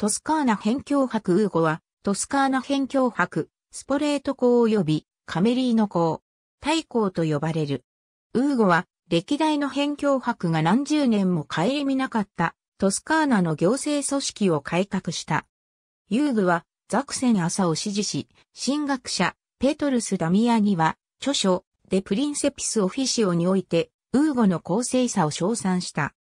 トスカーナ辺境博ウーゴは、トスカーナ辺境博、スポレート公及び、カメリーノ公、大公と呼ばれる。ウーゴは、歴代の辺境博が何十年も顧みなかった、トスカーナの行政組織を改革した。ユーグは、ザクセン朝を支持し、神学者、ペトルス・ダミアには、著書、デ・プリンセピス・オフィシオにおいて、ウーゴの公正さを称賛した。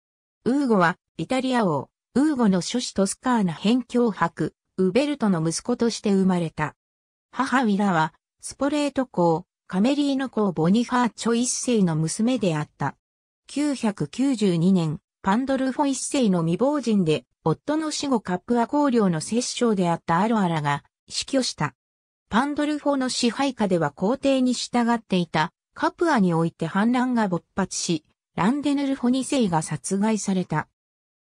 ウーゴは、イタリア王、ウーゴの諸子トスカーナ辺境伯、ウベルトの息子として生まれた。母ウィラは、スポレート公、カメリーノ公ボニファーチョ一世の娘であった。992年、パンドルフォ一世の未亡人で、夫の死後カップア公領の摂政であったアロアラが死去した。パンドルフォの支配下では皇帝に従っていたカプアにおいて反乱が勃発し、ランデヌルフォ二世が殺害された。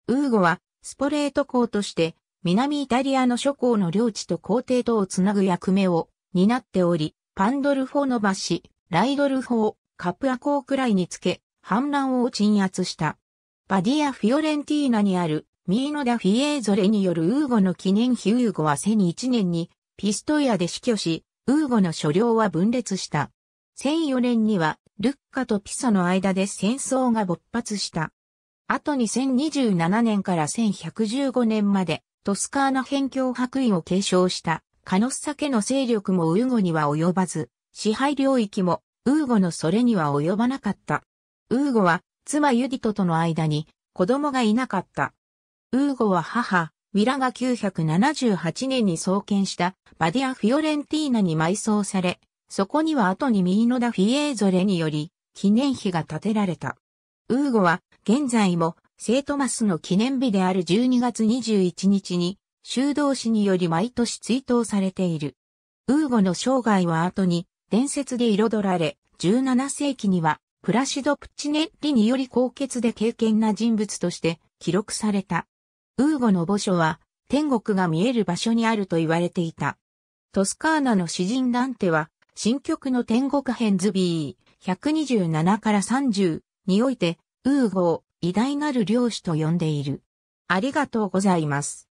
ウーゴはスポレート港として、南イタリアの諸港の領地と皇帝とをつなぐ役目を担っており、パンドルフォの橋、ライドルフォカプア港くらいにつけ、反乱を鎮圧した。バディア・フィオレンティーナにあるミーノダ・フィエーゾレによるウーゴの記念碑ウーゴは1001年にピストイアで死去し、ウーゴの所領は分裂した。1004年にはルッカとピサの間で戦争が勃発した。後に1027年から1115年まで、トスカーナ辺境白衣を継承した、カノッサ家の勢力もウーゴには及ばず、支配領域もウーゴのそれには及ばなかった。ウーゴは妻ユディトとの間に子供がいなかった。ウーゴは母、ウィラが978年に創建したバディア・フィオレンティーナに埋葬され、そこには後にミーノ・ダ・フィエーゾレにより記念碑が建てられた。ウーゴは現在も聖トマスの記念日である12月21日に修道士により毎年追悼されている。ウーゴの生涯は後に伝説で彩られ、17世紀にはプラシド・プチネッリにより高潔で敬虔な人物として記録された。ウーゴの墓所は天国が見える場所にあると言われていた。トスカーナの詩人ダンテは新曲の天国編ズビー127から30において、ウーゴを偉大なる領主と呼んでいる。ありがとうございます。